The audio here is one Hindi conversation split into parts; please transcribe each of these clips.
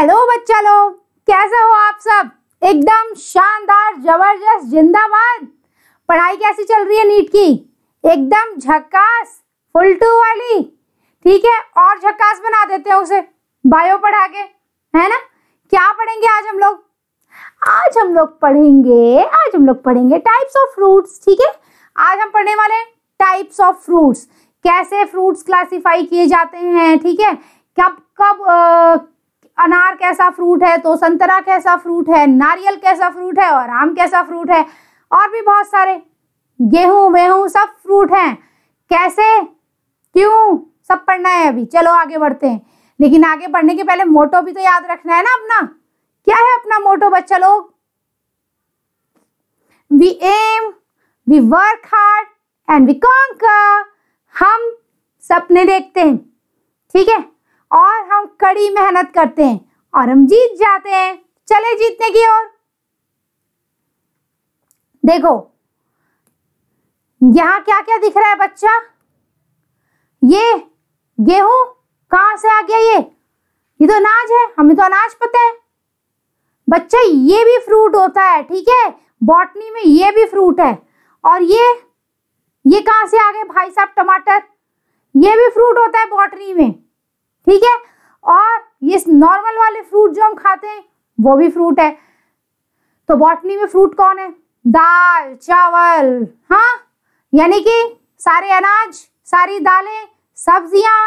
हेलो बच्चा लोग कैसे हो आप सब एकदम शानदार जबरदस्त जिंदाबाद पढ़ाई कैसी चल रही है नीट की एकदम झक्कास फुल टू वाली ठीक है और झक्कास बना देते हैं उसे बायो पढ़ा के है ना क्या पढ़ेंगे आज हम लोग आज हम लोग पढ़ेंगे आज हम लोग पढ़ेंगे टाइप्स ऑफ फ्रूट्स ठीक है आज हम पढ़ने वाले टाइप्स ऑफ फ्रूट्स कैसे फ्रूट्स क्लासीफाई किए जाते हैं ठीक है कब कब अनार कैसा फ्रूट है तो संतरा कैसा फ्रूट है नारियल कैसा फ्रूट है और आम कैसा फ्रूट है और भी बहुत सारे गेहूं वेहूं सब फ्रूट हैं कैसे क्यों सब पढ़ना है अभी चलो आगे बढ़ते हैं लेकिन आगे बढ़ने के पहले मोटो भी तो याद रखना है ना अपना क्या है अपना मोटो बच्चा लोग we aim we work hard and we conquer हम सपने देखते हैं ठीक है और हम कड़ी मेहनत करते हैं और हम जीत जाते हैं चले जीतने की ओर देखो यहाँ क्या क्या दिख रहा है बच्चा ये गेहूं कहाँ से आ गया ये ये तो अनाज है हमें तो अनाज पता है बच्चा ये भी फ्रूट होता है ठीक है बॉटनी में ये भी फ्रूट है और ये ये कहां से आ गए भाई साहब टमाटर ये भी फ्रूट होता है बॉटनी में ठीक है और ये नॉर्मल वाले फ्रूट जो हम खाते हैं वो भी फ्रूट है तो बॉटनी में फ्रूट कौन है दाल चावल हाँ यानी कि सारे अनाज सारी दालें सब्जियां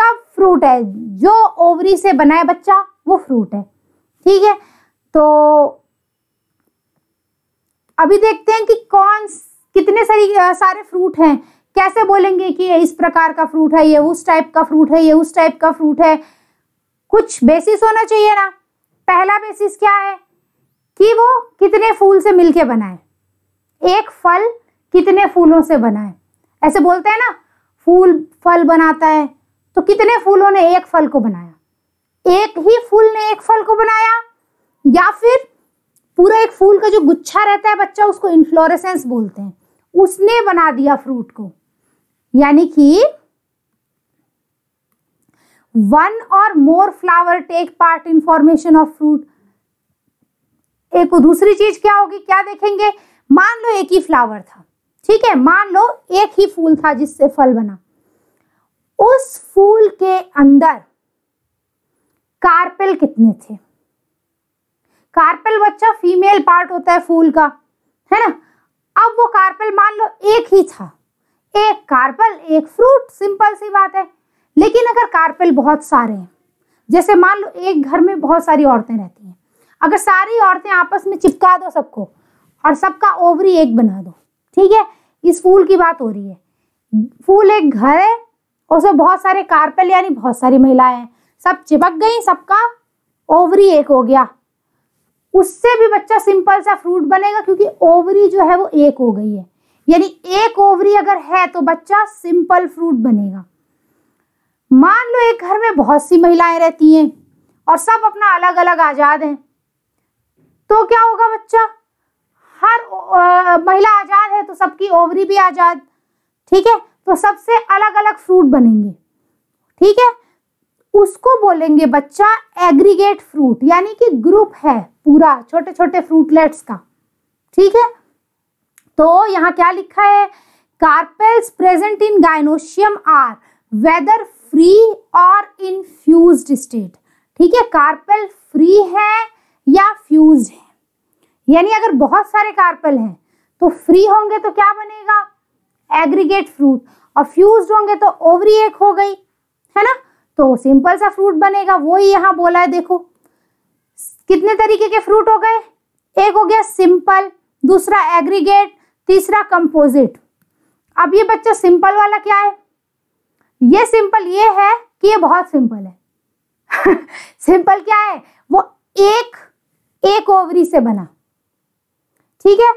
सब फ्रूट है जो ओवरी से बनाए बच्चा वो फ्रूट है ठीक है तो अभी देखते हैं कि कौन कितने सारी सारे फ्रूट हैं कैसे बोलेंगे कि ये इस प्रकार का फ्रूट है ये उस टाइप का फ्रूट है ये उस टाइप का फ्रूट है कुछ बेसिस होना चाहिए ना पहला बेसिस क्या है कि वो कितने फूल से मिलके बनाए एक फल कितने फूलों से बनाए ऐसे बोलते हैं ना फूल फल बनाता है तो कितने फूलों ने एक फल को बनाया एक ही फूल ने एक फल को बनाया या फिर पूरा एक फूल का जो गुच्छा रहता है बच्चा उसको इन्फ्लोरेसेंस बोलते हैं उसने बना दिया फ्रूट को यानी कि one or more flower take part in formation of fruit एक तो दूसरी चीज क्या होगी क्या देखेंगे मान लो एक ही फ्लावर था ठीक है मान लो एक ही फूल था जिससे फल बना उस फूल के अंदर कार्पेल कितने थे कार्पेल बच्चा फीमेल पार्ट होता है फूल का है ना अब वो कार्पेल मान लो एक ही था एक कार्पल एक फ्रूट सिंपल सी बात है लेकिन अगर कार्पल बहुत सारे हैं जैसे मान लो एक घर में बहुत सारी औरतें रहती हैं अगर सारी औरतें आपस में चिपका दो सबको और सबका ओवरी एक बना दो ठीक है इस फूल की बात हो रही है फूल एक घर है उसमें बहुत सारे कार्पल यानी बहुत सारी महिलाएं हैं सब चिपक गई सबका ओवरी एक हो गया उससे भी बच्चा सिंपल सा फ्रूट बनेगा क्योंकि ओवरी जो है वो एक हो गई है यानी एक ओवरी अगर है तो बच्चा सिंपल फ्रूट बनेगा मान लो एक घर में बहुत सी महिलाएं रहती हैं और सब अपना अलग अलग आजाद हैं तो क्या होगा बच्चा हर आ, महिला आजाद है तो सबकी ओवरी भी आजाद ठीक है तो सबसे अलग अलग फ्रूट बनेंगे ठीक है उसको बोलेंगे बच्चा एग्रीगेट फ्रूट यानी कि ग्रुप है पूरा छोटे छोटे फ्रूटलेट्स का ठीक है तो यहाँ क्या लिखा है carpels present in gynoecium are whether free or in fused state ठीक है कार्पेल फ्री है या फ्यूज है यानी अगर बहुत सारे कार्पेल हैं तो फ्री होंगे तो क्या बनेगा एग्रीगेट फ्रूट और फ्यूज होंगे तो ओवरी एक हो गई है ना तो सिंपल सा फ्रूट बनेगा वो ही यहां बोला है देखो कितने तरीके के फ्रूट हो गए एक हो गया सिंपल दूसरा एग्रीगेट तीसरा कंपोजिट अब ये बच्चा सिंपल वाला क्या है ये सिंपल ये है कि ये बहुत सिंपल है सिंपल क्या है वो एक एक ओवरी से बना ठीक है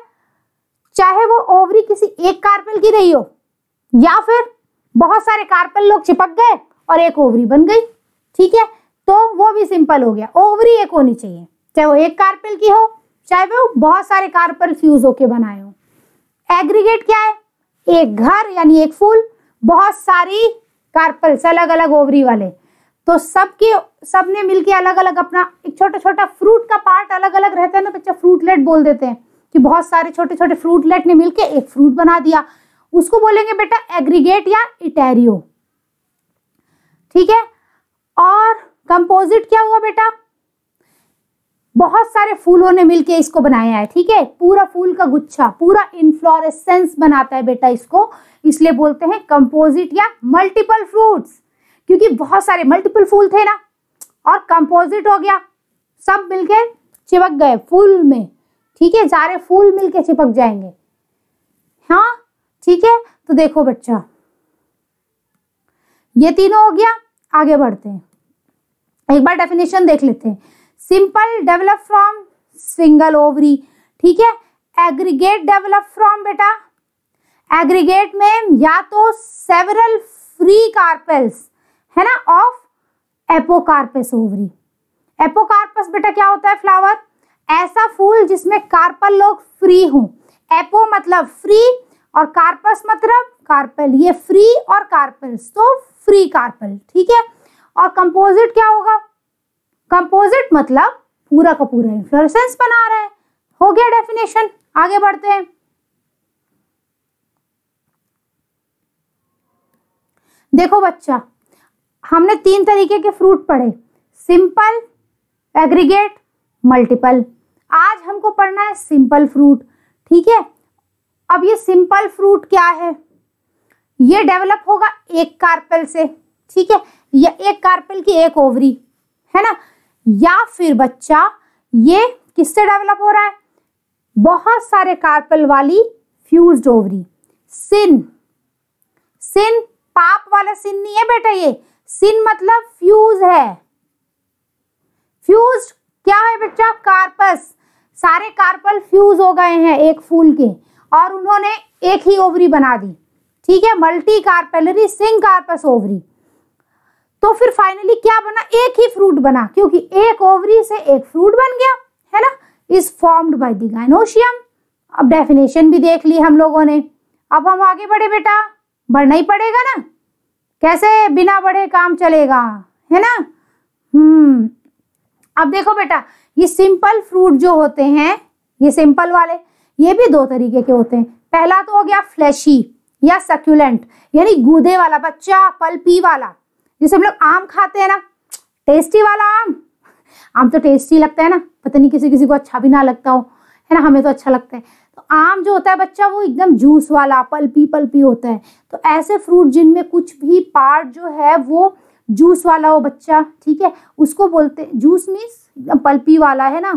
चाहे वो ओवरी किसी एक कार्पेल की रही हो या फिर बहुत सारे कार्पल लोग चिपक गए और एक ओवरी बन गई ठीक है तो वो भी सिंपल हो गया ओवरी एक होनी चाहिए चाहे वो एक कार्पेल की हो चाहे वो बहुत सारे कार्पल फ्यूज होके बनाए हो एग्रीगेट क्या है एक घर यानी एक फूल बहुत सारी कार्पल्स अलग अलग ओवरी वाले तो सबके सबने मिलके अलग अलग अपना एक छोटा छोटा फ्रूट का पार्ट अलग अलग रहता है ना बच्चा फ्रूटलेट बोल देते हैं कि बहुत सारे छोटे छोटे फ्रूटलेट ने मिलके एक फ्रूट बना दिया उसको बोलेंगे बेटा एग्रीगेट या इटेरियो ठीक है और कंपोजिट क्या हुआ बेटा बहुत सारे फूलों ने मिलके इसको बनाया है ठीक है पूरा फूल का गुच्छा पूरा इन्फ्लोरेसेंस बनाता है बेटा इसको इसलिए बोलते हैं कंपोजिट या मल्टीपल फ्रूट्स क्योंकि बहुत सारे मल्टीपल फूल थे ना और कंपोजिट हो गया सब मिलके चिपक गए फूल में ठीक है सारे फूल मिलके चिपक जाएंगे हाँ ठीक है तो देखो बच्चा ये तीनों हो गया आगे बढ़ते हैं एक बार डेफिनेशन देख लेते हैं simple develop from single ovary ठीक है एग्रीगेट डेवलप फ्रॉम बेटा एग्रीगेट में या तो सेवरल फ्री कार्पेल्स है ना ऑफ एपोकार्पस ओवरी एपोकार्पस बेटा क्या होता है फ्लावर ऐसा फूल जिसमें कार्पल लोग फ्री हों एपो मतलब फ्री और कार्पस मतलब कार्पल ये फ्री और कार्पल्स तो फ्री कार्पल ठीक है और कंपोजिट क्या होगा कंपोजिट मतलब पूरा का पूरा इन्फ्लोरसेंस बना रहा है हो गया डेफिनेशन आगे बढ़ते हैं देखो बच्चा हमने तीन तरीके के फ्रूट पढ़े सिंपल एग्रीगेट मल्टीपल आज हमको पढ़ना है सिंपल फ्रूट ठीक है अब ये सिंपल फ्रूट क्या है ये डेवलप होगा एक कार्पेल से ठीक है या एक कार्पेल की एक ओवरी है ना या फिर बच्चा ये किससे डेवलप हो रहा है बहुत सारे कार्पल वाली फ्यूज ओवरी सिन सिन पाप वाला सिन नहीं है बेटा ये सिन मतलब फ्यूज है फ्यूज क्या है बच्चा कार्पस सारे कार्पल फ्यूज हो गए हैं एक फूल के और उन्होंने एक ही ओवरी बना दी ठीक है multi carpellary syncarpous ovary तो फिर फाइनली क्या बना एक ही फ्रूट बना क्योंकि एक ओवरी से एक फ्रूट बन गया है ना is formed by the gynoecium अब डेफिनेशन भी देख ली हम लोगों ने अब हम आगे बढ़े बेटा बढ़ना ही पड़ेगा ना कैसे बिना बढ़े काम चलेगा है ना हम्म अब देखो बेटा ये सिंपल फ्रूट जो होते हैं ये सिंपल वाले ये भी दो तरीके के होते हैं पहला तो हो गया फ्लैशी या सक्यूलेंट यानी गूदे वाला बच्चा पल्पी वाला जैसे हम लोग आम खाते हैं ना टेस्टी वाला आम आम तो टेस्टी लगता है ना पता नहीं किसी किसी को अच्छा भी ना लगता हो है ना हमें तो अच्छा लगता है तो आम जो होता है बच्चा वो एकदम जूस वाला पल्पी पल्पी होता है तो ऐसे फ्रूट जिनमें कुछ भी पार्ट जो है वो जूस वाला हो बच्चा ठीक है उसको बोलते जूस मीन्स एकदम पल्पी वाला है ना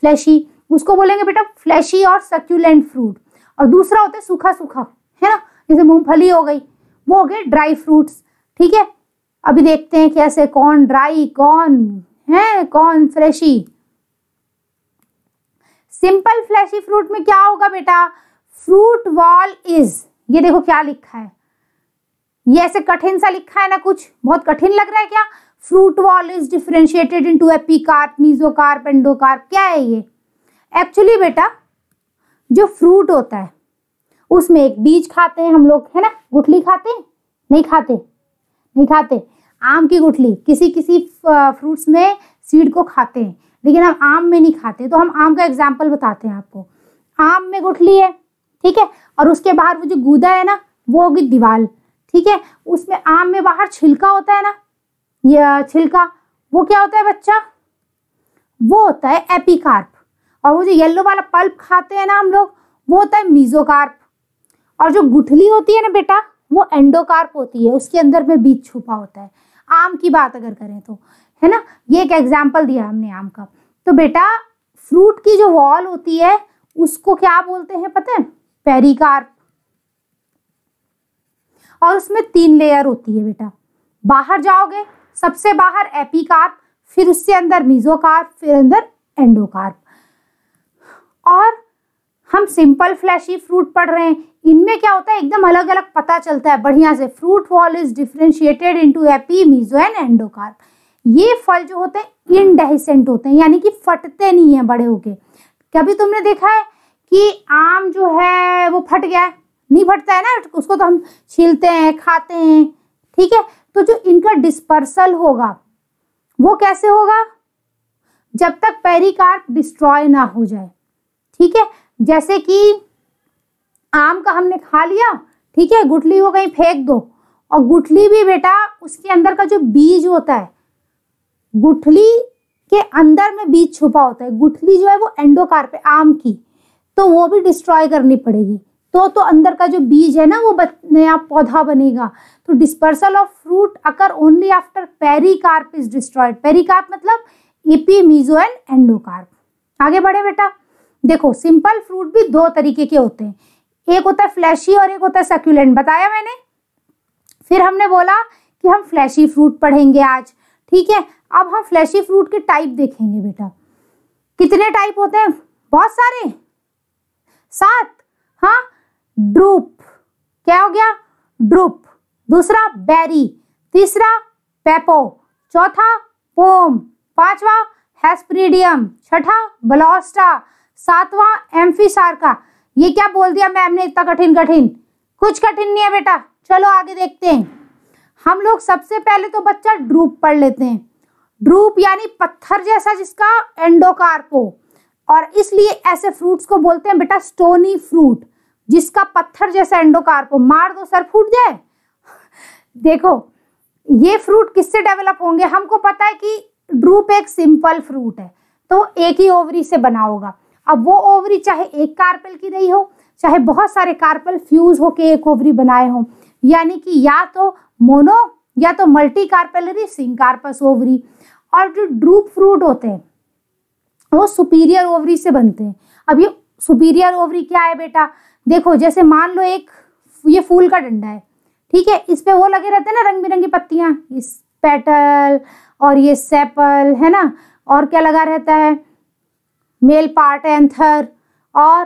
फ्लैशी उसको बोलेंगे बेटा फ्लैशी और सक्यूलेंट फ्रूट और दूसरा होता है सूखा सूखा है ना जैसे मूंगफली हो गई वो हो गए ड्राई फ्रूट्स ठीक है अभी देखते हैं कैसे कौन ड्राई कौन है कौन फ्रेशी सिंपल फ्लैशी फ्रूट में क्या होगा बेटा फ्रूट वॉल इज ये देखो क्या लिखा है ये ऐसे कठिन सा लिखा है ना कुछ बहुत कठिन लग रहा है क्या fruit wall is differentiated into epicarp endocarp क्या है ये एक्चुअली बेटा जो फ्रूट होता है उसमें एक बीज खाते हैं हम लोग है ना गुठली खाते हैं नहीं खाते नहीं खाते आम की गुठली किसी किसी फ्रूट्स में सीड को खाते हैं लेकिन हम आम में नहीं खाते तो हम आम का एग्जाम्पल बताते हैं आपको आम में गुठली है ठीक है और उसके बाहर वो जो गूदा है ना वो होगी दीवाल ठीक है उसमें आम में बाहर छिलका होता है ना ये छिलका वो क्या होता है बच्चा वो होता है एपिकार्प और वो जो येलो वाला पल्प खाते हैं ना हम लोग वो होता है मीजोकार्प और जो गुठली होती है ना बेटा वो एंडोकार्प होती है उसके अंदर में बीज छुपा होता है आम की बात अगर करें तो है ना ये एक एग्जाम्पल दिया हमने आम का तो बेटा फ्रूट की जो वॉल होती है उसको क्या बोलते हैं पता है पेरिकार्प और उसमें तीन लेयर होती है बेटा बाहर जाओगे सबसे बाहर एपिकार्प फिर उससे अंदर मिजोकार्प फिर अंदर एंडोकार्प और हम सिंपल फ्लैशी फ्रूट पढ़ रहे हैं इनमें क्या होता है एकदम अलग अलग पता चलता है बढ़िया से fruit wall is differentiated into epi meso and endocarp ये फल जो होते हैं इनडेहिसेंट होते हैं यानी कि फटते नहीं है बड़े होके कभी तुमने देखा है कि आम जो है वो फट गया है नहीं फटता है ना उसको तो हम छीलते हैं खाते हैं ठीक है तो जो इनका डिस्पर्सल होगा वो कैसे होगा जब तक पेरिकार्प डिस्ट्रॉय ना हो जाए ठीक है जैसे कि आम का हमने खा लिया ठीक है गुठली को कहीं फेंक दो और गुठली भी बेटा उसके अंदर का जो बीज होता है गुठली के अंदर में बीज छुपा होता है गुठली जो है वो एंडोकार्प आम की तो वो भी डिस्ट्रॉय करनी पड़ेगी तो तो अंदर का जो बीज है ना वो नया पौधा बनेगा तो dispersal of fruit occur only after pericarp is destroyed pericarp मतलब इपी मीजो एंड एंडोकार्प आगे बढ़े बेटा देखो सिंपल फ्रूट भी दो तरीके के होते हैं एक होता है फ्लैशी और एक होता है सक्यूलेंट बताया मैंने फिर हमने बोला कि हम फ्लैशी फ्रूट पढ़ेंगे आज ठीक है अब हम फ्लैशी फ्रूट के टाइप देखेंगे बेटा कितने टाइप होते हैं बहुत सारे सात हाँ ड्रूप क्या हो गया ड्रूप दूसरा बेरी तीसरा पेपो चौथा पोम पांचवा हेस्प्रीडियम छठा ब्लॉस्टा सातवां एम्फीसार्का ये क्या बोल दिया मैम ने इतना कठिन कठिन कुछ कठिन नहीं है बेटा चलो आगे देखते हैं हम लोग सबसे पहले तो बच्चा ड्रूप पढ़ लेते हैं ड्रूप यानी पत्थर जैसा जिसका एंडोकार्पो और इसलिए ऐसे फ्रूट्स को बोलते हैं बेटा स्टोनी फ्रूट जिसका पत्थर जैसा एंडोकार्पो मार दो सर फूट जाए देखो ये फ्रूट किससे डेवलप होंगे हमको पता है कि ड्रूप एक सिंपल फ्रूट है तो एक ही ओवरी से बना होगा अब वो ओवरी चाहे एक कार्पल की रही हो चाहे बहुत सारे कार्पल फ्यूज होके एक ओवरी बनाए हो यानी कि या तो मोनो या तो मल्टी कार्पेलरी कार्पस ओवरी और जो ड्रूप फ्रूट होते हैं वो सुपीरियर ओवरी से बनते हैं अब ये सुपीरियर ओवरी क्या है बेटा देखो जैसे मान लो एक ये फूल का डंडा है ठीक है इस पे वो लगे रहते हैं ना रंग बिरंगी पत्तियां इस पेटल और ये सेपल है ना और क्या लगा रहता है मेल पार्ट एंथर और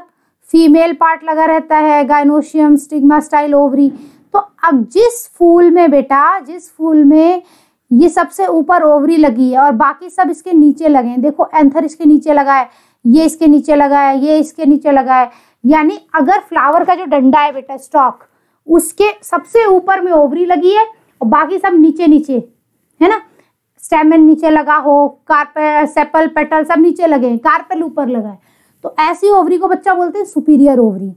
फीमेल पार्ट लगा रहता है गाइनोशियम स्टिग्मा स्टाइल ओवरी तो अब जिस फूल में बेटा जिस फूल में ये सबसे ऊपर ओवरी लगी है और बाकी सब इसके नीचे लगे हैं देखो एंथर इसके नीचे लगा है ये इसके नीचे लगा है ये इसके नीचे लगा है यानी अगर फ्लावर का जो डंडा है बेटा स्टॉक उसके सबसे ऊपर में ओवरी लगी है और बाकी सब नीचे नीचे है ना स्टेमन नीचे लगा हो कार्पे सेपल पेटल सब नीचे लगे कार्पेल ऊपर लगा है तो ऐसी ओवरी को बच्चा बोलते हैं सुपीरियर ओवरी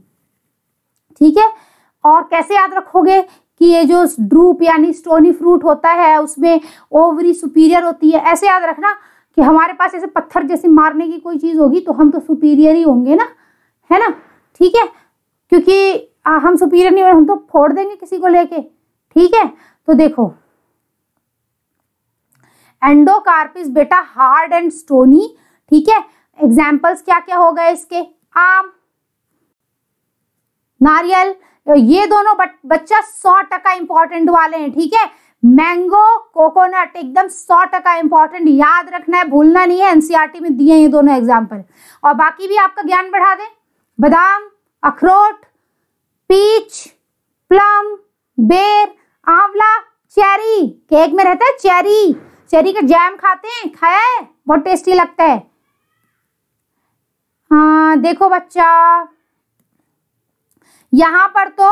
ठीक है और कैसे याद रखोगे कि ये जो ड्रूप यानी स्टोनी फ्रूट होता है उसमें ओवरी सुपीरियर होती है ऐसे याद रखना कि हमारे पास ऐसे पत्थर जैसे मारने की कोई चीज़ होगी तो हम तो सुपीरियर ही होंगे ना है ना ठीक है क्योंकि हम सुपीरियर नहीं हम तो फोड़ देंगे किसी को लेके ठीक है तो देखो एंडोकार्पिस बेटा हार्ड एंड स्टोनी ठीक है एग्जाम्पल्स क्या क्या हो गए इसके आम नारियल ये दोनों बच्चा सौ टका इंपॉर्टेंट वाले हैं ठीक है मैंगो कोकोनट एकदम सौ टका इंपॉर्टेंट याद रखना है भूलना नहीं है एनसीईआरटी e में दिए ये दोनों एग्जाम्पल और बाकी भी आपका ज्ञान बढ़ा दें बादाम अखरोट पीच प्लम बेर आंवला चेरी केक में रहता है चेरी चेरी का जैम खाते हैं खाया है बहुत टेस्टी लगता है हाँ देखो बच्चा यहाँ पर तो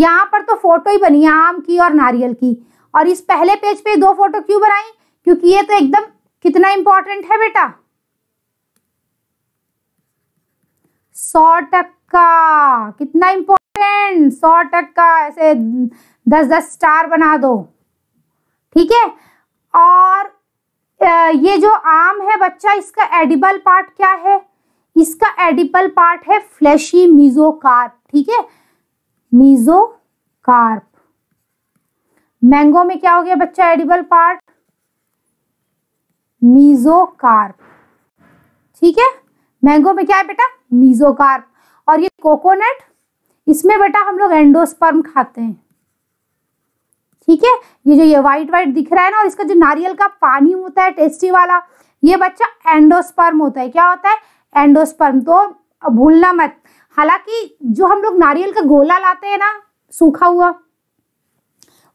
यहाँ पर तो फोटो ही बनी है आम की और नारियल की और इस पहले पेज पे दो फोटो क्यों बनाई क्योंकि ये तो एकदम कितना इंपॉर्टेंट है बेटा सौ टक्का कितना इंपॉर्टेंट सौ टक्का ऐसे दस दस स्टार बना दो ठीक है और ये जो आम है बच्चा इसका एडिबल पार्ट क्या है इसका एडिबल पार्ट है फ्लैशी मीजोकार्प ठीक है मीजोकार्प मैंगो में क्या हो गया बच्चा एडिबल पार्ट मीजोकार्प ठीक है मैंगो में क्या है बेटा मीजोकार्प और ये कोकोनट इसमें बेटा हम लोग एंडोस्पर्म खाते हैं ठीक है ये जो ये वाइट व्हाइट दिख रहा है ना और इसका जो नारियल का पानी होता है टेस्टी वाला ये बच्चा एंडोस्पर्म होता है क्या होता है एंडोस्पर्म तो भूलना मत हालांकि जो हम लोग नारियल का गोला लाते हैं ना सूखा हुआ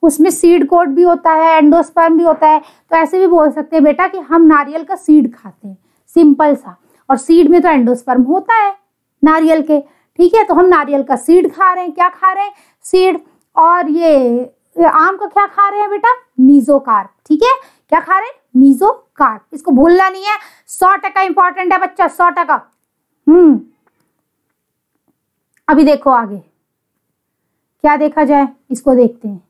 उसमें सीड कोट भी होता है एंडोस्पर्म भी होता है तो ऐसे भी बोल सकते हैं बेटा कि हम नारियल का सीड खाते हैं सिंपल सा और सीड में तो एंडोस्पर्म होता है नारियल के ठीक है तो हम नारियल का सीड खा रहे हैं क्या खा रहे हैं सीड और ये आम का क्या खा रहे हैं बेटा मीजोकार्प ठीक है क्या खा रहे हैं मीजोकार्प इसको भूलना नहीं है सौ टका इंपॉर्टेंट है बच्चा सौ टका हम्म अभी देखो आगे क्या देखा जाए इसको देखते हैं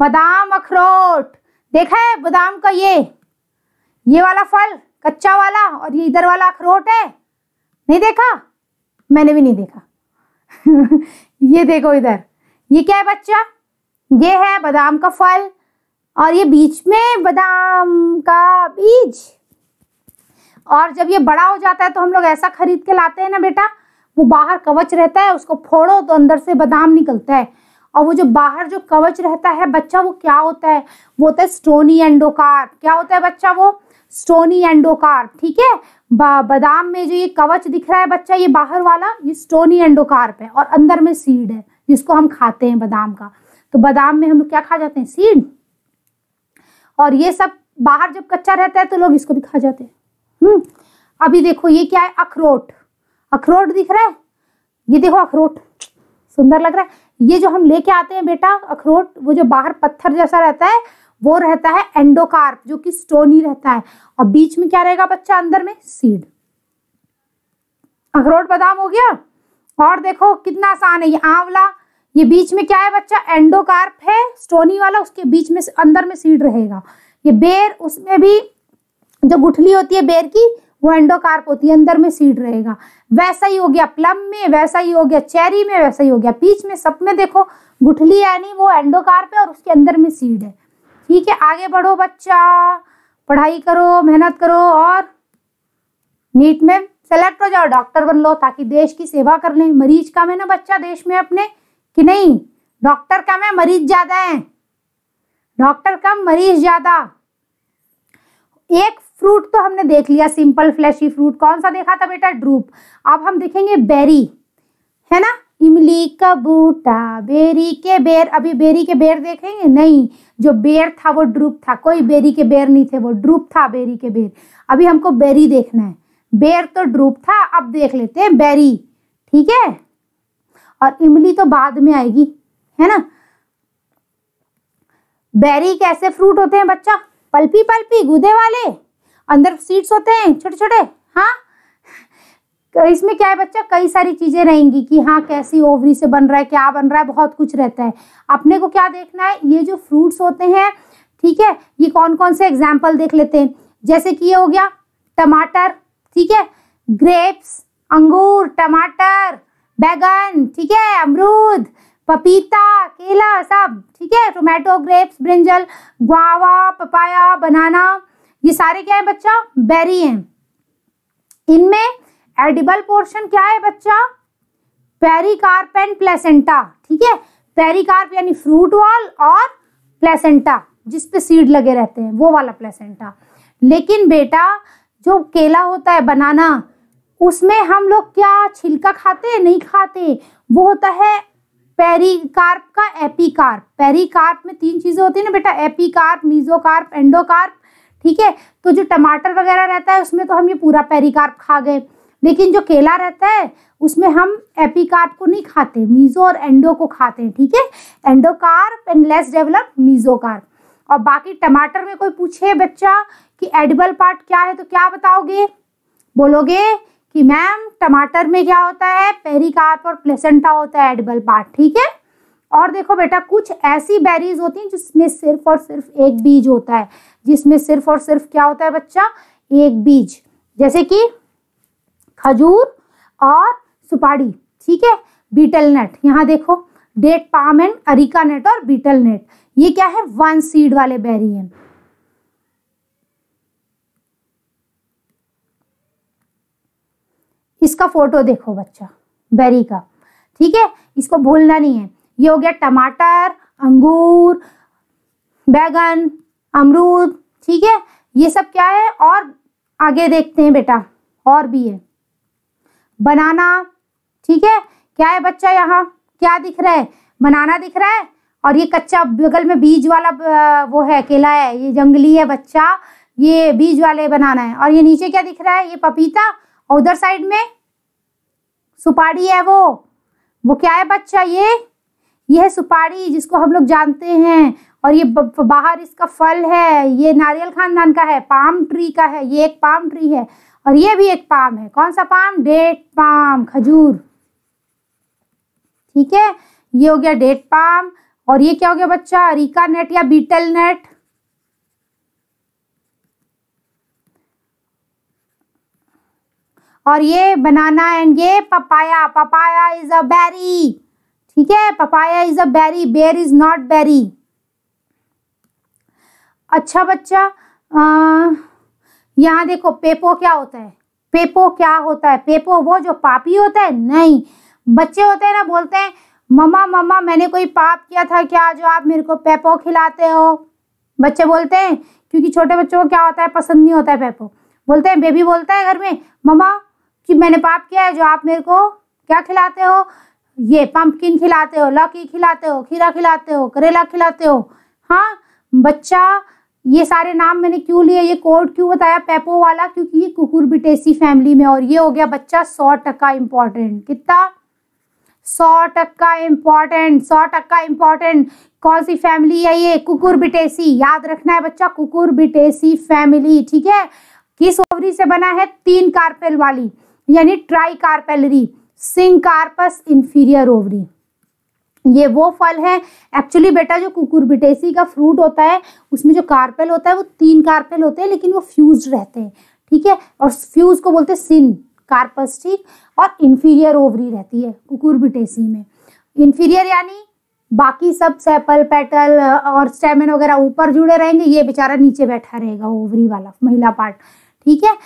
बादाम अखरोट देखा है बादाम का ये ये वाला फल कच्चा वाला और ये इधर वाला अखरोट है नहीं देखा मैंने भी नहीं देखा ये देखो इधर ये क्या है बच्चा ये है बादाम का फल और ये बीच में बादाम का बीज और जब ये बड़ा हो जाता है तो हम लोग ऐसा खरीद के लाते हैं ना बेटा वो बाहर कवच रहता है उसको फोड़ो तो अंदर से बादाम निकलता है और वो जो बाहर जो कवच रहता है बच्चा वो क्या होता है वो होता है स्टोनी एंडोकार क्या होता है बच्चा वो स्टोनी एंडोकार ठीक है बादाम में जो ये कवच दिख रहा है बच्चा ये बाहर वाला ये स्टोनी एंडोकार्प है और अंदर में सीड है जिसको हम खाते हैं बादाम का तो बादाम में हम लोग क्या खा जाते हैं सीड और ये सब बाहर जब कच्चा रहता है तो लोग इसको भी खा जाते हैं हम्म। अभी देखो ये क्या है अखरोट अखरोट दिख रहा है ये देखो अखरोट सुंदर लग रहा है ये जो हम लेके आते हैं बेटा अखरोट वो जो बाहर पत्थर जैसा रहता है वो रहता है एंडोकार्प जो कि स्टोनी रहता है और बीच में क्या रहेगा बच्चा अंदर में सीड अखरोट बादाम हो गया और देखो कितना आसान है ये आंवला ये बीच में क्या है बच्चा एंडोकार्प है स्टोनी वाला उसके बीच में अंदर में सीड रहेगा ये बेर उसमें भी जो गुठली होती है बेर की वो एंडोकार्प होती है अंदर में सीड रहेगा वैसा ही हो गया प्लम में वैसा ही हो गया चेरी में वैसा ही हो गया पीच में सब में देखो गुठली यानी वो एंडोकार्प है और उसके अंदर में सीड है ठीक है आगे बढ़ो बच्चा पढ़ाई करो मेहनत करो और नीट में सेलेक्ट हो जाओ डॉक्टर बन लो ताकि देश की सेवा कर लें मरीज का है ना बच्चा देश में अपने कि नहीं डॉक्टर कम है मरीज ज्यादा है डॉक्टर कम मरीज ज्यादा एक फ्रूट तो हमने देख लिया सिंपल फ्लैशी फ्रूट कौन सा देखा था बेटा ड्रूप अब हम देखेंगे बेरी है ना इमली का बूटा बेरी के बेर अभी बेरी के बेर देखेंगे नहीं जो बेर था वो ड्रूप था कोई बेरी के बेर नहीं थे वो ड्रूप था बेरी के बेर अभी हमको बेरी देखना है बेर तो ड्रूप था अब देख लेते हैं बेरी ठीक है और इमली तो बाद में आएगी है ना बेरी कैसे फ्रूट होते हैं बच्चा पल्पी पल्पी गुदे वाले अंदर सीड्स होते हैं छोटे छोटे हाँ इसमें क्या है बच्चा कई सारी चीज़ें रहेंगी कि हाँ कैसी ओवरी से बन रहा है क्या बन रहा है बहुत कुछ रहता है अपने को क्या देखना है ये जो फ्रूट्स होते हैं ठीक है ये कौन कौन से एग्जाम्पल देख लेते हैं जैसे कि ये हो गया टमाटर ठीक है ग्रेप्स अंगूर टमाटर बैगन ठीक है अमरूद पपीता केला सब ठीक है tomato grapes brinjal guava papaya banana ये सारे क्या है बच्चा बेरी हैं इनमें एडिबल पोर्शन क्या है बच्चा पेरिकार्प एंड प्लेसेंटा ठीक है पेरिकार्प यानी फ्रूट वॉल और प्लेसेंटा जिस पे सीड लगे रहते हैं वो वाला प्लेसेंटा लेकिन बेटा जो केला होता है बनाना उसमें हम लोग क्या छिलका खाते हैं नहीं खाते वो होता है पेरिकार्प का एपिकार्प पेरिकार्प में तीन चीज़ें होती है ना बेटा एपिकार्प मीजोकार्प एंडोकार्प ठीक है तो जो टमाटर वगैरह रहता है उसमें तो हम ये पूरा पेरिकार्प खा गए लेकिन जो केला रहता है उसमें हम एपिकार्प को नहीं खाते मीजो और एंडो को खाते हैं ठीक है endocarp and less develop mesocarp और बाकी टमाटर में कोई पूछे बच्चा कि एडिबल पार्ट क्या है तो क्या बताओगे बोलोगे कि मैम टमाटर में क्या होता है पेरिकार्प और प्लेसेंटा होता है एडिबल पार्ट ठीक है और देखो बेटा कुछ ऐसी बेरीज होती हैं जिसमें सिर्फ और सिर्फ एक बीज होता है जिसमें सिर्फ और सिर्फ क्या होता है बच्चा एक बीज जैसे कि खजूर और सुपारी ठीक है बीटल नट यहाँ देखो date palm and areca nut और बीटल नेट ये क्या है वन सीड वाले बेरी हैं इसका फोटो देखो बच्चा बेरी का ठीक है इसको भूलना नहीं है ये हो गया टमाटर अंगूर बैगन अमरूद ठीक है ये सब क्या है और आगे देखते हैं बेटा और भी है बनाना ठीक है क्या है बच्चा यहाँ क्या दिख रहा है बनाना दिख रहा है और ये कच्चा बगल में बीज वाला वो है केला है ये जंगली है बच्चा ये बीज वाले बनाना है और ये नीचे क्या दिख रहा है ये पपीता और उधर साइड में सुपारी है वो वो क्या है बच्चा ये ये है सुपारी जिसको हम लोग जानते हैं और ये बाहर इसका फल है ये नारियल खानदान का है पाम ट्री का है ये एक पाम ट्री है और ये भी एक पाम है कौन सा पाम डेट पाम खजूर ठीक है ये हो गया डेट पाम और ये क्या हो गया बच्चा रिका नेट या बीटल नेट और ये बनाना एंड ये papaya papaya is a berry ठीक है papaya is a berry ber is not berry अच्छा बच्चा यहाँ देखो पेपो क्या होता है पेपो क्या होता है पेपो वो जो पापी होता है नहीं बच्चे होते हैं ना बोलते हैं मम्मा मम्मा मैंने कोई पाप किया था क्या जो आप मेरे को पेपो खिलाते हो बच्चे बोलते हैं क्योंकि छोटे बच्चों को क्या होता है पसंद नहीं होता है पेपो बोलते हैं बेबी बोलता है घर में मम्मा कि मैंने पाप किया है जो आप मेरे को क्या खिलाते हो ये पंपकिन खिलाते हो लौकी खिलाते हो खीरा खिलाते हो करेला खिलाते हो हाँ बच्चा ये सारे नाम मैंने क्यों लिए ये कोड क्यों बताया पेपो वाला क्योंकि ये कुकुरबिटेसी फैमिली में और ये हो गया बच्चा सौ टक्का इम्पॉर्टेंट कितना सौ टक्का इम्पॉर्टेंट सौ टक्का इम्पॉर्टेंट कौन सी फैमिली है ये कुकुरबिटेसी याद रखना है बच्चा कुकुरबिटेसी फैमिली ठीक है किस ओवरी से बना है तीन कार्पेल वाली यानी ट्राइकार्पेलरी कार्पस इंफीरियर ओवरी ये वो फल है एक्चुअली बेटा जो कुकुरबिटेसी का फ्रूट होता है उसमें जो कार्पेल होता है वो तीन कार्पेल होते हैं लेकिन वो फ्यूज रहते हैं ठीक है और फ्यूज को बोलते हैं सिन कार्पस ठीक और इन्फीरियर ओवरी रहती है कुकुरबिटेसी में इन्फीरियर यानी बाकी सब सेपल पेटल और स्टेमिन वगैरह ऊपर जुड़े रहेंगे ये बेचारा नीचे बैठा रहेगा ओवरी वाला महिला पार्ट ठीक है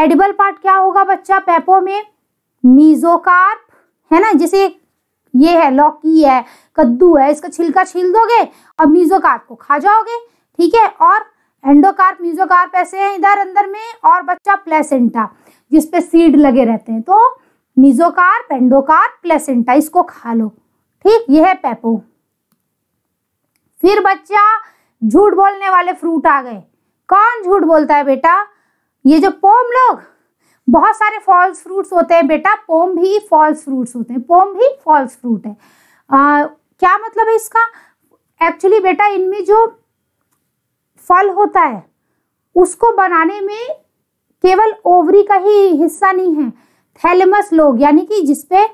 एडिबल पार्ट क्या होगा बच्चा पेपो में मीजोकार्प है ना जैसे ये है लौकी है कद्दू है इसका छिलका छील दोगे और मीजोकार्प को खा जाओगे ठीक है और एंडोकार्प मीजोकार्प ऐसे हैं इधर अंदर में और बच्चा प्लेसेंटा जिसपे सीड लगे रहते हैं तो मीजोकार्प एंडोकार्प प्लेसेंटा इसको खा लो ठीक यह है पेपो फिर बच्चा झूठ बोलने वाले फ्रूट आ गए कौन झूठ बोलता है बेटा ये जो पोम लोग बहुत सारे फॉल्स फ्रूट्स होते हैं बेटा पोम भी फॉल्स फ्रूट्स होते हैं पोम भी फॉल्स फ्रूट है आ, क्या मतलब है इसका एक्चुअली बेटा इनमें जो फल होता है उसको बनाने में केवल ओवरी का ही हिस्सा नहीं है थैलेमस लोग यानी कि जिसपे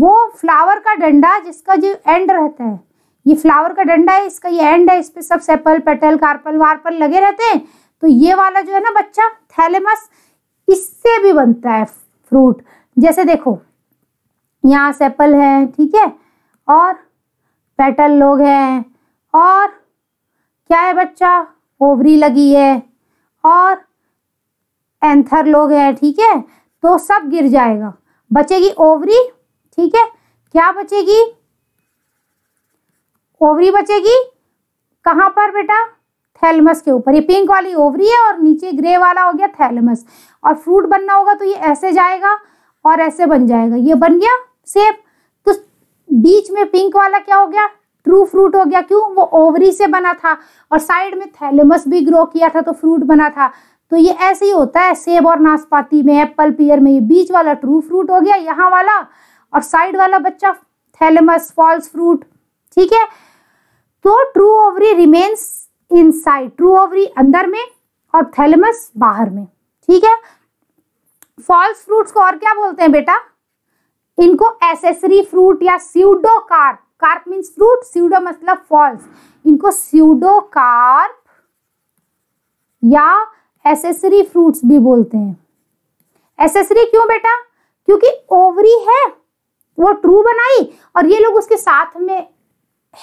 वो फ्लावर का डंडा जिसका जो एंड रहता है ये फ्लावर का डंडा है इसका ये एंड है इस पर सब सेपल पेटल कार्पल वार्पल लगे रहते हैं तो ये वाला जो है ना बच्चा थैलेमस इससे भी बनता है फ्रूट जैसे देखो यहाँ सेपल है ठीक है और पेटल लोग हैं और क्या है बच्चा ओवरी लगी है और एंथर लोग हैं ठीक है तो सब गिर जाएगा बचेगी ओवरी ठीक है क्या बचेगी ओवरी बचेगी कहाँ पर बेटा थैलमस के ऊपर ये पिंक वाली ओवरी है और नीचे ग्रे वाला हो गया थैलमस और फ्रूट बनना होगा तो ये ऐसे जाएगा और ऐसे बन जाएगा ये बन गया सेप तो बीच में पिंक वाला क्या हो गया ट्रू फ्रूट हो गया क्यों वो ओवरी से बना था और साइड में थैलमस भी ग्रो किया था तो फ्रूट बना था तो ये ऐसे ही होता है सेब और नाशपाती में एप्पल पियर में ये बीच वाला ट्रू फ्रूट हो गया यहाँ वाला और साइड वाला बच्चा थैलेमस फॉल्स फ्रूट ठीक है तो true ovary remains inside true ovary अंदर में और थैलेमस बाहर में ठीक है फॉल्स फ्रूट्स को और क्या बोलते हैं बेटा इनको एसेसरी फ्रूट या pseudocarp carp means fruit pseudo मतलब फॉल्स इनको सीडो कार्प या एसेसरी फ्रूट्स भी बोलते हैं एसेसरी क्यों बेटा क्योंकि ओवरी है वो ट्रू बनाई और ये लोग उसके साथ में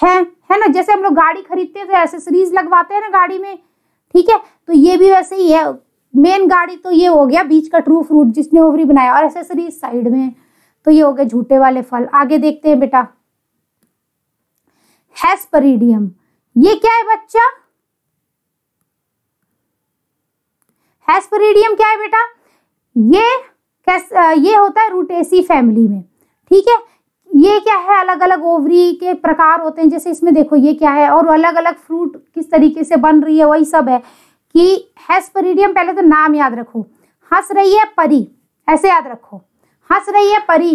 है है ना जैसे हम लोग गाड़ी खरीदते तो एसेसरीज लगवाते हैं ना गाड़ी में ठीक है तो ये भी वैसे ही है मेन गाड़ी तो ये हो गया बीच का ट्रू फ्रूट जिसने ओवरी बनाया और एसेसरीज साइड में तो ये हो गया झूठे वाले फल आगे देखते हैं बेटा हैस्परिडियम ये क्या है बच्चा हैस्परिडियम क्या है बेटा ये कैस ये होता है रूटेसी फैमिली में ठीक है ये क्या है अलग अलग ओवरी के प्रकार होते हैं जैसे इसमें देखो ये क्या है और अलग अलग फ्रूट किस तरीके से बन रही है वही सब है कि हेस्परीडियम पहले तो नाम याद रखो हंस रही है परी ऐसे याद रखो हंस रही है परी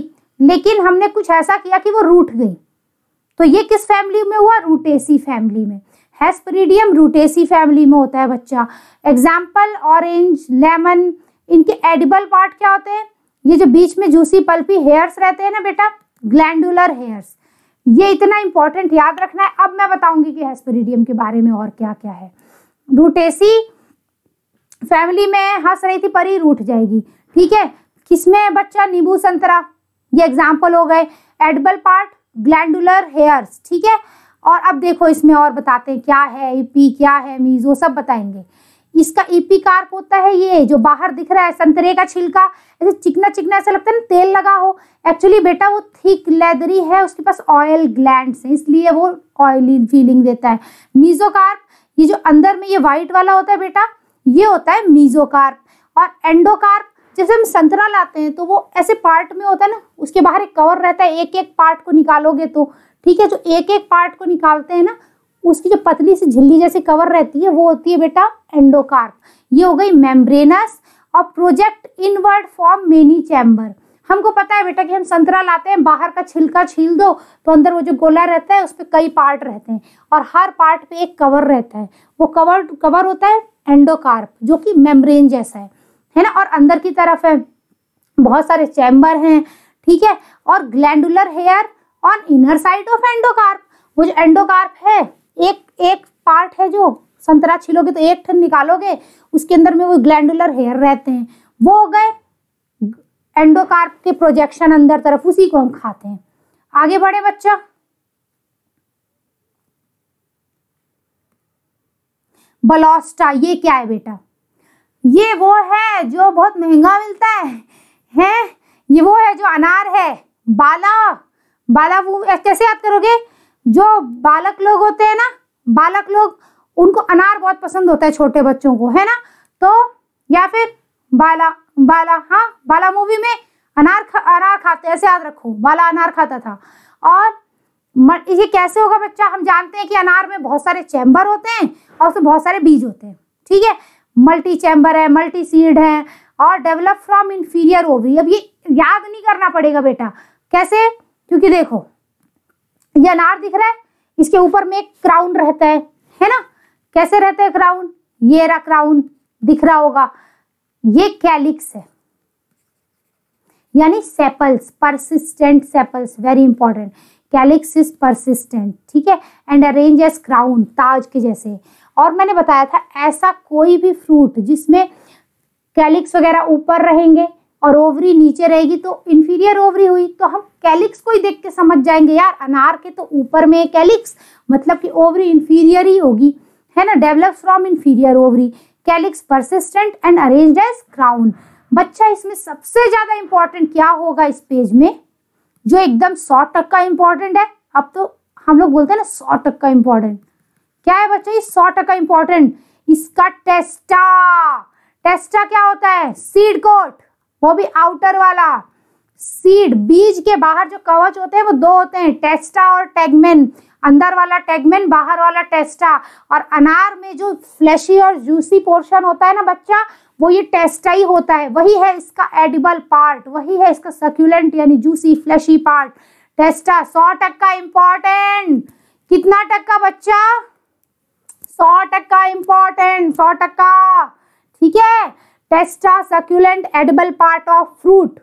लेकिन हमने कुछ ऐसा किया कि वो रूट गई तो ये किस फैमिली में हुआ रूटेसी फैमिली में हेस्परीडियम रूटेसी फैमिली में होता है बच्चा एग्जाम्पल ऑरेंज लेमन इनके एडिबल पार्ट क्या होते हैं ये जो बीच में जूसी पल्पी हेयर्स रहते हैं ना बेटा ग्लैंडुलर हेयर्स ये इतना इंपॉर्टेंट याद रखना है अब मैं बताऊंगी कि हेस्पेरिडियम के बारे में और क्या क्या है रूटेसी फैमिली में हंस रही थी परी रूठ जाएगी ठीक है किसमें बच्चा नींबू संतरा ये एग्जाम्पल हो गए एडबल पार्ट ग्लैंडुलर हेयर्स ठीक है और अब देखो इसमें और बताते हैं क्या है ईपी क्या है मीजो सब बताएंगे इसका ईपी कार्प होता है ये जो बाहर दिख रहा है संतरे का छिलका ऐसे चिकना चिकना ऐसा लगता है ना तेल लगा हो एक्चुअली बेटा वो थिक लेदरी है उसके पास ऑयल ग्लैंड है इसलिए वो ऑयली फीलिंग देता है मीजोकार्प ये जो अंदर में ये व्हाइट वाला होता है बेटा ये होता है मीजोकार्प और एंडोकार्प जैसे हम संतरा लाते हैं तो वो ऐसे पार्ट में होता है ना उसके बाहर एक कवर रहता है एक एक पार्ट को निकालोगे तो ठीक है जो एक एक पार्ट को निकालते हैं ना उसकी जो पतली सी झिल्ली जैसी कवर रहती है वो होती है बेटा एंडोकार्प ये हो गई मेम्ब्रेनस और project inward form many chamber हमको पता है बेटा कि हम संतरा लाते हैं बाहर का छिलका छील दो तो अंदर वो जो गोला रहता है उस पर कई पार्ट रहते हैं और हर पार्ट पे एक कवर रहता है वो कवर कवर होता है एंडोकार्प जो कि मेम्ब्रेन जैसा है है ना और अंदर की तरफ है बहुत सारे चैम्बर हैं ठीक है और glandular hair on inner side of endocarp वो जो एंडोकार्प है एक एक पार्ट है जो संतरा छीलोगे तो एक ठन निकालोगे उसके अंदर में वो ग्लैंडुलर हेयर रहते हैं वो हो गए एंडोकार्प के प्रोजेक्शन अंदर तरफ उसी को हम खाते हैं आगे बढ़े बच्चा बलोस्टा ये क्या है बेटा ये वो है जो बहुत महंगा मिलता है हैं ये वो है जो अनार है बाला बाला वो कैसे याद करोगे जो बालक लोग होते हैं ना बालक लोग उनको अनार बहुत पसंद होता है छोटे बच्चों को है ना तो या फिर बाला बाला हाँ बाला मूवी में अनार खा, अनार खाते ऐसे याद रखो बाला अनार खाता था और ये कैसे होगा बच्चा हम जानते हैं कि अनार में बहुत सारे चैम्बर होते हैं और उसमें बहुत सारे बीज होते हैं ठीक है मल्टी चैम्बर है मल्टी सीड है और डेवलप फ्रॉम इन्फीरियर ओवरी अब ये याद नहीं करना पड़ेगा बेटा कैसे क्योंकि देखो ये अनार दिख रहा है इसके ऊपर में एक क्राउन रहता है है ना कैसे रहता है क्राउन ये रहा क्राउन दिख रहा होगा ये कैलिक्स है यानी sepals persistent sepals very important calyx is persistent ठीक है एंड अरेंज एस क्राउन ताज के जैसे और मैंने बताया था ऐसा कोई भी फ्रूट जिसमें कैलिक्स वगैरह ऊपर रहेंगे और ओवरी नीचे रहेगी तो इन्फीरियर ओवरी हुई तो हम कैलिक्स को ही देख के समझ जाएंगे यार अनार के तो ऊपर में कैलिक्स मतलब कि ओवरी इन्फीरियर ही होगी है ना develop from inferior ovary calyx persistent and arrange as crown बच्चा इसमें सबसे ज़्यादा इंपॉर्टेंट क्या होगा इस पेज में जो एकदम सौ टक्का इंपॉर्टेंट है अब तो हम लोग बोलते हैं ना सौ टक्का इंपॉर्टेंट क्या है बच्चा ये सौ टक्का इंपॉर्टेंट इसका टेस्टा टेस्टा क्या होता है सीड कोट वो भी आउटर वाला सीड बीज के बाहर जो कवच होते हैं वो दो होते हैं टेस्टा और टैगमेन अंदर वाला टेगमेन बाहर वाला टेस्टा और अनार में जो फ्लैशी और जूसी पोर्शन होता है ना बच्चा वो ये टेस्टा ही होता है वही है इसका एडिबल पार्ट वही है इसका सक्यूलेंट यानी जूसी फ्लैशी पार्ट टेस्टा सौ टक्का इंपॉर्टेंट कितना टक्का बच्चा सौ टक्का इंपॉर्टेंट सौ टक्का ठीक है testa succulent edible part of fruit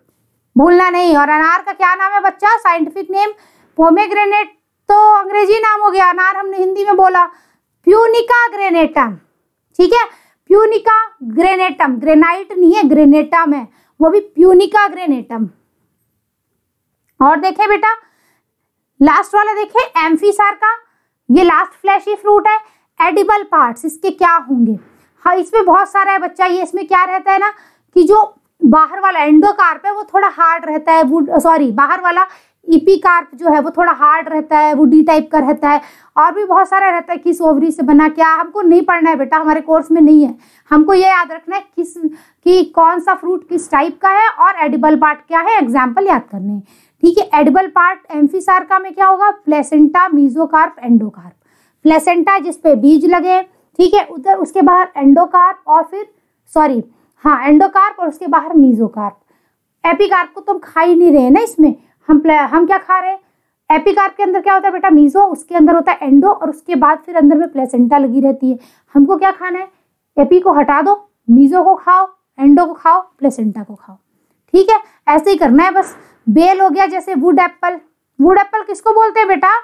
भूलना नहीं और अनार का क्या नाम है बच्चा साइंटिफिक नेम पोमेग्रेनेट तो अंग्रेजी नाम हो गया अनार हमने हिंदी में बोला प्यूनिका ग्रेनेटम ठीक है प्यूनिका ग्रेनेटम ग्रेनाइट नहीं है ग्रेनेटम है वो भी प्यूनिका ग्रेनेटम और देखे बेटा लास्ट वाला देखे एम्फीसार का ये लास्ट फ्लैशी फ्रूट है एडिबल पार्ट्स इसके क्या होंगे हाँ इसमें बहुत सारा है बच्चा ये इसमें क्या रहता है ना कि जो बाहर वाला एंडोकार्प है वो थोड़ा हार्ड रहता है वो सॉरी बाहर वाला ईपी e कार्प जो है वो थोड़ा हार्ड रहता है वो डी टाइप का रहता है और भी बहुत सारा रहता है किस ओवरी से बना क्या हमको नहीं पढ़ना है बेटा हमारे कोर्स में नहीं है हमको ये याद रखना है किस कि कौन सा फ्रूट किस टाइप का है और एडिबल पार्ट क्या है एग्जाम्पल याद करने ठीक है एडिबल पार्ट एम्फीसार्का में क्या होगा प्लेसेंटा मीजोकार्प एंडोकार्प प्लेसेंटा जिसपे बीज लगे ठीक है उधर उसके बाहर एंडोकार्प और फिर सॉरी हाँ एंडोकार्प और उसके बाहर मीजोकार्प एपिकार्प को तो हम खा ही नहीं रहे ना इसमें हम हम क्या खा रहे हैं एपिकार्प के अंदर क्या होता है बेटा मीजो उसके अंदर होता है एंडो और उसके बाद फिर अंदर में प्लेसेंटा लगी रहती है हमको क्या खाना है एपी को हटा दो मीजो को खाओ एंडो को खाओ प्लेसेंटा को खाओ ठीक है ऐसे ही करना है बस बेल हो गया जैसे वुड एप्पल वुड एप्पल किसको बोलते हैं बेटा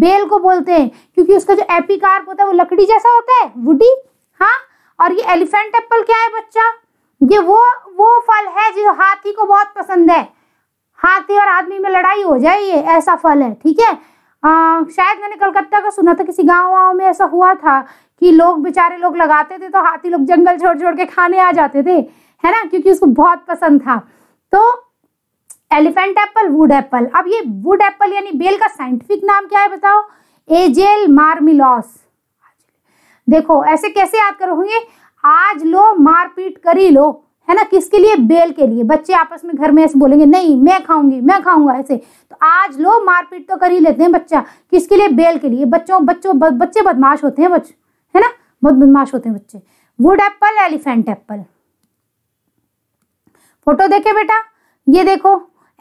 बेल को बोलते हैं क्योंकि उसका जो एपिकार्प होता है वो लकड़ी जैसा होता है वुडी हाँ और ये एलिफेंट एप्पल क्या है बच्चा ये वो वो फल है जो हाथी को बहुत पसंद है हाथी और आदमी में लड़ाई हो जाए ये ऐसा फल है ठीक है आ, शायद मैंने कलकत्ता का सुना था किसी गाँव वाँव में ऐसा हुआ था कि लोग बेचारे लोग लगाते थे तो हाथी लोग जंगल छोड़ छोड़ के खाने आ जाते थे है ना क्योंकि उसको बहुत पसंद था तो एलिफेंट एप्पल वुड एप्पल अब ये वुड एप्पल यानी बेल का साइंटिफिक नाम क्या है बताओ एजेल मार्मिलोस देखो ऐसे कैसे याद करोगे आज लो मारपीट करी लो है ना किसके लिए बेल के लिए बच्चे आपस में घर में ऐसे बोलेंगे नहीं मैं खाऊंगी मैं खाऊंगा ऐसे तो आज लो मारपीट तो कर ही लेते हैं बच्चा किसके लिए बेल के लिए बच्चों बच्चों ब, बच्चे बदमाश होते हैं बच है ना बहुत बदमाश होते हैं बच्चे wood apple elephant apple photo देखे बेटा ये देखो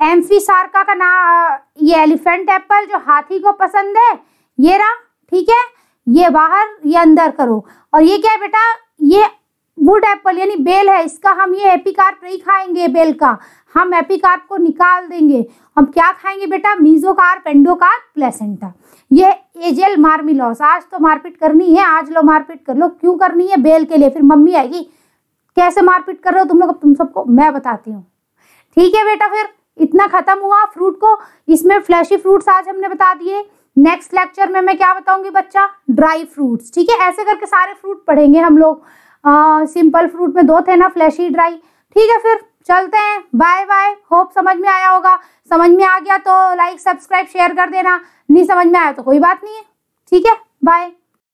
एम्फी सार्का का नाम ये एलिफेंट एप्पल जो हाथी को पसंद है ये रहा ठीक है ये बाहर ये अंदर करो और ये क्या है बेटा ये वुड एप्पल यानी बेल है इसका हम ये एपिकार्प नहीं खाएंगे बेल का हम एपिकार्प को निकाल देंगे हम क्या खाएंगे बेटा मीजोकार्प एंडोकार्प प्लेसेंटा ये एजेल मार्मिलोस आज तो मारपीट करनी है आज लो मारपीट कर लो क्यों करनी है बेल के लिए फिर मम्मी आएगी कैसे मारपीट कर रहे हो तुम लोग तुम सबको मैं बताती हूँ ठीक है बेटा फिर इतना खत्म हुआ फ्रूट को इसमें फ्लैशी फ्रूट्स आज हमने बता दिए नेक्स्ट लेक्चर में मैं क्या बताऊंगी बच्चा ड्राई फ्रूट्स ठीक है ऐसे करके सारे फ्रूट पढ़ेंगे हम लोग सिंपल फ्रूट में दो थे ना फ्लैशी ड्राई ठीक है फिर चलते हैं बाय बाय होप समझ में आया होगा समझ में आ गया तो लाइक सब्सक्राइब शेयर कर देना नहीं समझ में आया तो कोई बात नहीं है ठीक है बाय